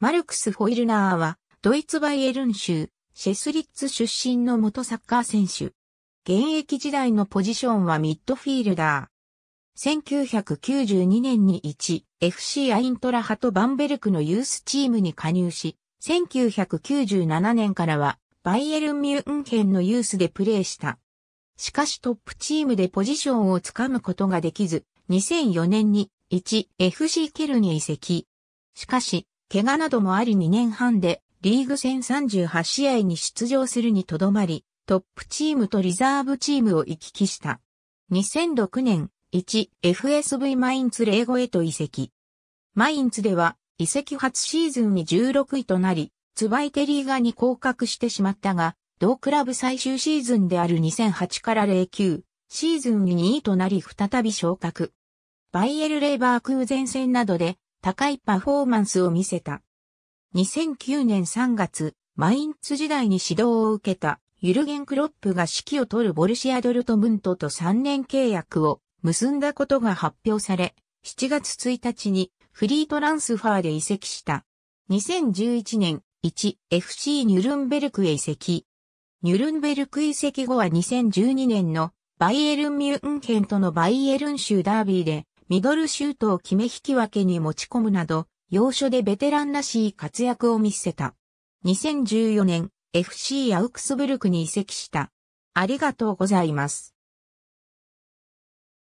マルクス・ホイルナーは、ドイツバイエルン州、シェスリッツ出身の元サッカー選手。現役時代のポジションはミッドフィールダー。1992年に 1FC アイントラハとバンベルクのユースチームに加入し、1997年からはバイエルン・ミュンヘンのユースでプレーした。しかしトップチームでポジションをつかむことができず、2004年に 1FC ケルに移籍。しかし、怪我などもあり2年半でリーグ戦38試合に出場するにとどまり、トップチームとリザーブチームを行き来した。2006年 1FSV マインツ05へと移籍。マインツでは移籍初シーズンに16位となり、ツバイテリーガに降格してしまったが、同クラブ最終シーズンである2008から09シーズンに2位となり再び昇格。バイエル・レーバー空前戦などで高いパフォーマンスを見せた。2009年3月、マインツ時代に指導を受けたユルゲン・クロップが指揮を取るボルシア・ドルトムントと3年契約を結んだことが発表され、7月1日にフリートランスファーで移籍した。2011年 1FC ニュルンベルクへ移籍。ニュルンベルク移籍後は2012年のバイエルン・ミュンヘンとのバイエルン州ダービーでミドルシュートを決め引き分けに持ち込むなど、要所でベテランらしい活躍を見せた。2014年、FC アウクスブルクに移籍した。ありがとうございます。